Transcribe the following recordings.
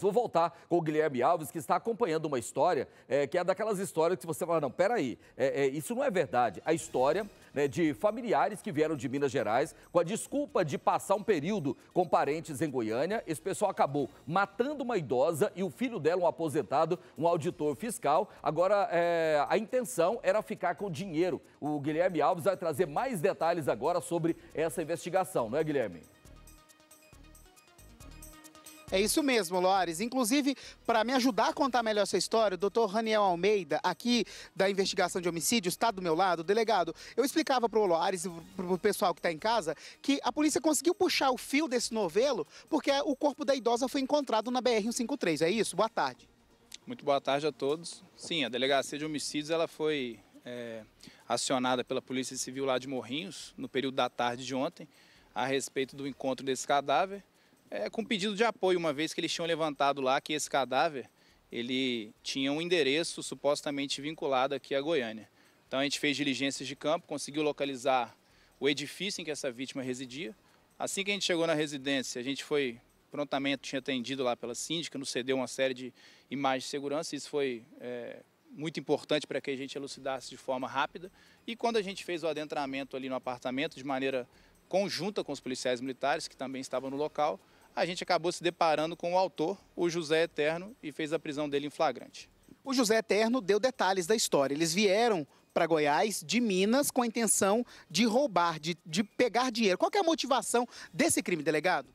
Vou voltar com o Guilherme Alves, que está acompanhando uma história é, que é daquelas histórias que você fala, não, peraí, é, é, isso não é verdade. A história né, de familiares que vieram de Minas Gerais com a desculpa de passar um período com parentes em Goiânia. Esse pessoal acabou matando uma idosa e o filho dela, um aposentado, um auditor fiscal. Agora, é, a intenção era ficar com dinheiro. O Guilherme Alves vai trazer mais detalhes agora sobre essa investigação, não é, Guilherme? É isso mesmo, Loares. Inclusive, para me ajudar a contar melhor essa história, o doutor Raniel Almeida, aqui da investigação de homicídios, está do meu lado, delegado. Eu explicava para o Loares e para o pessoal que está em casa que a polícia conseguiu puxar o fio desse novelo porque o corpo da idosa foi encontrado na BR-153. É isso? Boa tarde. Muito boa tarde a todos. Sim, a delegacia de homicídios ela foi é, acionada pela Polícia Civil lá de Morrinhos no período da tarde de ontem a respeito do encontro desse cadáver é, com pedido de apoio, uma vez que eles tinham levantado lá que esse cadáver ele tinha um endereço supostamente vinculado aqui à Goiânia. Então a gente fez diligências de campo, conseguiu localizar o edifício em que essa vítima residia. Assim que a gente chegou na residência, a gente foi prontamente atendido lá pela síndica, nos cedeu uma série de imagens de segurança. Isso foi é, muito importante para que a gente elucidasse de forma rápida. E quando a gente fez o adentramento ali no apartamento, de maneira conjunta com os policiais militares, que também estavam no local, a gente acabou se deparando com o autor, o José Eterno, e fez a prisão dele em flagrante. O José Eterno deu detalhes da história. Eles vieram para Goiás de Minas com a intenção de roubar, de, de pegar dinheiro. Qual é a motivação desse crime, delegado?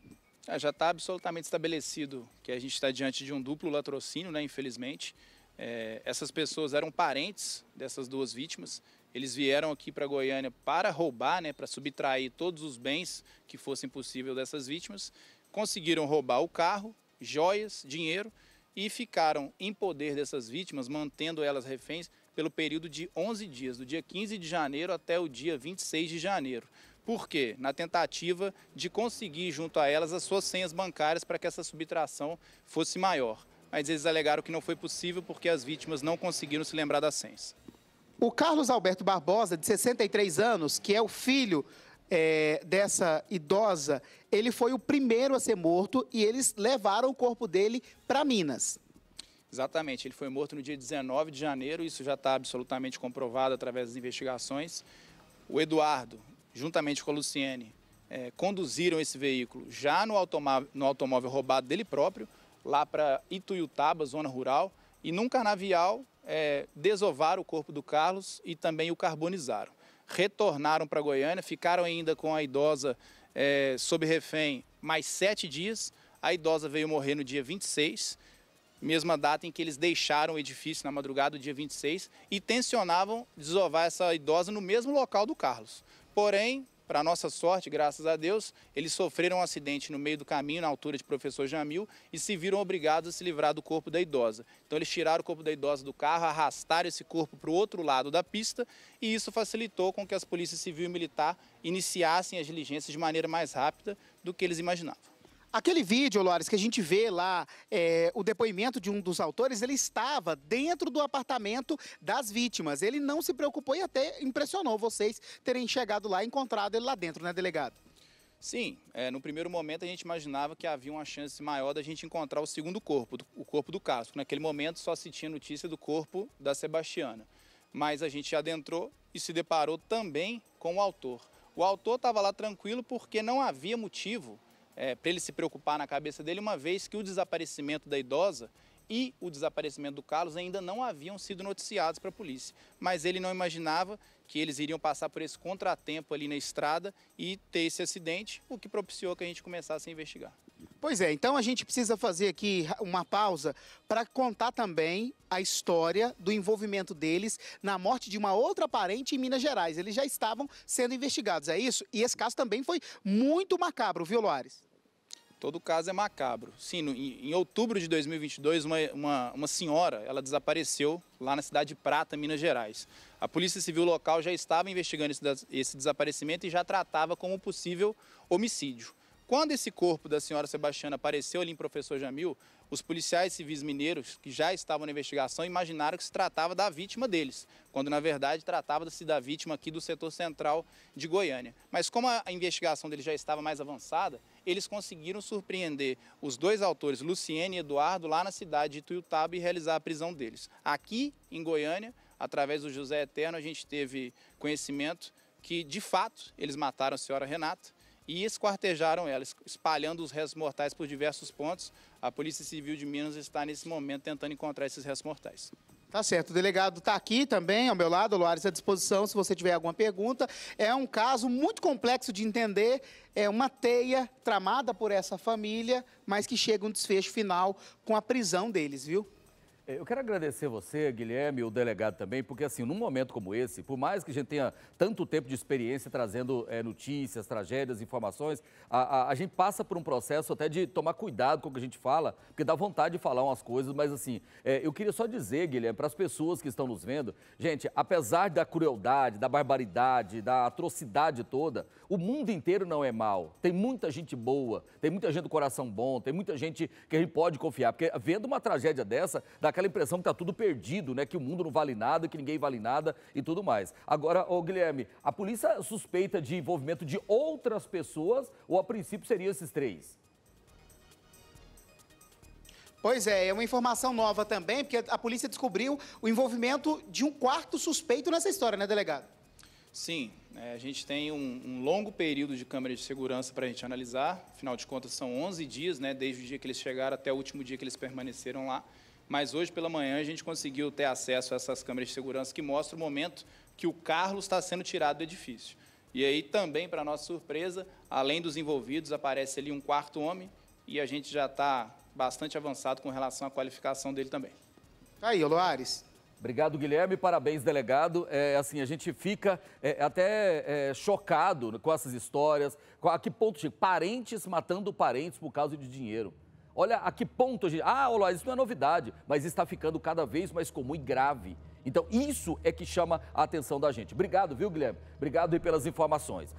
É, já está absolutamente estabelecido que a gente está diante de um duplo latrocínio, né, infelizmente. É, essas pessoas eram parentes dessas duas vítimas. Eles vieram aqui para Goiânia para roubar, né, para subtrair todos os bens que fossem possível dessas vítimas conseguiram roubar o carro, joias, dinheiro e ficaram em poder dessas vítimas, mantendo elas reféns pelo período de 11 dias, do dia 15 de janeiro até o dia 26 de janeiro. Por quê? Na tentativa de conseguir junto a elas as suas senhas bancárias para que essa subtração fosse maior. Mas eles alegaram que não foi possível porque as vítimas não conseguiram se lembrar das senhas. O Carlos Alberto Barbosa, de 63 anos, que é o filho é, dessa idosa, ele foi o primeiro a ser morto e eles levaram o corpo dele para Minas. Exatamente, ele foi morto no dia 19 de janeiro, isso já está absolutamente comprovado através das investigações. O Eduardo, juntamente com a Luciene, é, conduziram esse veículo já no automóvel, no automóvel roubado dele próprio, lá para Ituiutaba, zona rural, e num canavial é, desovaram o corpo do Carlos e também o carbonizaram retornaram para Goiânia, ficaram ainda com a idosa é, sob refém mais sete dias. A idosa veio morrer no dia 26, mesma data em que eles deixaram o edifício na madrugada do dia 26 e tensionavam desovar essa idosa no mesmo local do Carlos. Porém, para nossa sorte, graças a Deus, eles sofreram um acidente no meio do caminho, na altura de Professor Jamil, e se viram obrigados a se livrar do corpo da idosa. Então eles tiraram o corpo da idosa do carro, arrastaram esse corpo para o outro lado da pista e isso facilitou com que as polícias civil e militar iniciassem as diligências de maneira mais rápida do que eles imaginavam. Aquele vídeo, Loares, que a gente vê lá é, o depoimento de um dos autores, ele estava dentro do apartamento das vítimas. Ele não se preocupou e até impressionou vocês terem chegado lá e encontrado ele lá dentro, né, delegado? Sim, é, no primeiro momento a gente imaginava que havia uma chance maior da gente encontrar o segundo corpo, o corpo do casco. Né? Naquele momento só se tinha notícia do corpo da Sebastiana. Mas a gente adentrou e se deparou também com o autor. O autor estava lá tranquilo porque não havia motivo é, para ele se preocupar na cabeça dele, uma vez que o desaparecimento da idosa e o desaparecimento do Carlos ainda não haviam sido noticiados para a polícia. Mas ele não imaginava que eles iriam passar por esse contratempo ali na estrada e ter esse acidente, o que propiciou que a gente começasse a investigar. Pois é, então a gente precisa fazer aqui uma pausa para contar também a história do envolvimento deles na morte de uma outra parente em Minas Gerais. Eles já estavam sendo investigados, é isso? E esse caso também foi muito macabro, viu, Loares? Todo caso é macabro. Sim, no, em, em outubro de 2022, uma, uma, uma, senhora ela desapareceu lá na cidade de Prata, Minas Gerais. A Polícia Civil local já estava investigando esse, esse desaparecimento e já tratava como possível homicídio. Quando esse corpo da senhora Sebastiana apareceu ali em Professor Jamil, os policiais civis mineiros, que já estavam na investigação, imaginaram que se tratava da vítima deles, quando na verdade tratava-se da vítima aqui do setor central de Goiânia. Mas como a investigação deles já estava mais avançada, eles conseguiram surpreender os dois autores, Luciene e Eduardo, lá na cidade de Tuiutaba e realizar a prisão deles. Aqui em Goiânia, através do José Eterno, a gente teve conhecimento que, de fato, eles mataram a senhora Renata e esquartejaram ela, espalhando os restos mortais por diversos pontos. A Polícia Civil de Minas está nesse momento tentando encontrar esses restos mortais. Tá certo, o delegado está aqui também, ao meu lado, Luares Loares à disposição, se você tiver alguma pergunta. É um caso muito complexo de entender, é uma teia tramada por essa família, mas que chega um desfecho final com a prisão deles, viu? É, eu quero agradecer você, Guilherme, o delegado também, porque assim, num momento como esse, por mais que a gente tenha tanto tempo de experiência trazendo é, notícias, tragédias, informações, a, a, a, gente passa por um processo até de tomar cuidado com o que a gente fala, porque dá vontade de falar umas coisas, mas assim, é, eu queria só dizer, Guilherme, para as pessoas que estão nos vendo, gente, apesar da crueldade, da barbaridade, da atrocidade toda, o mundo inteiro não é mal. Tem muita gente boa, tem muita gente do coração bom, tem muita gente que a gente pode confiar, porque vendo uma tragédia dessa, da aquela impressão que está tudo perdido, né? Que o mundo não vale nada, que ninguém vale nada e tudo mais. Agora, ô Guilherme, a polícia suspeita de envolvimento de outras pessoas ou a princípio seriam esses três? Pois é, é uma informação nova também, porque a polícia descobriu o envolvimento de um quarto suspeito nessa história, né, delegado? Sim, é, a gente tem um, um, longo período de câmeras de segurança para a gente analisar, afinal de contas são 11 dias, né, desde o dia que eles chegaram até o último dia que eles permaneceram lá mas hoje pela manhã a gente conseguiu ter acesso a essas câmeras de segurança que mostram o momento que o Carlos está sendo tirado do edifício. E aí também, para nossa surpresa, além dos envolvidos, aparece ali um quarto homem e a gente já está bastante avançado com relação à qualificação dele também. Aí, Loares, Obrigado, Guilherme. Parabéns, delegado. É, assim, a gente fica é, até é, chocado com essas histórias. A que ponto chega? Parentes matando parentes por causa de dinheiro. Olha a que ponto. Gente... Ah, Olá, isso não é novidade, mas está ficando cada vez mais comum e grave. Então, isso é que chama a atenção da gente. Obrigado, viu, Guilherme? Obrigado aí pelas informações.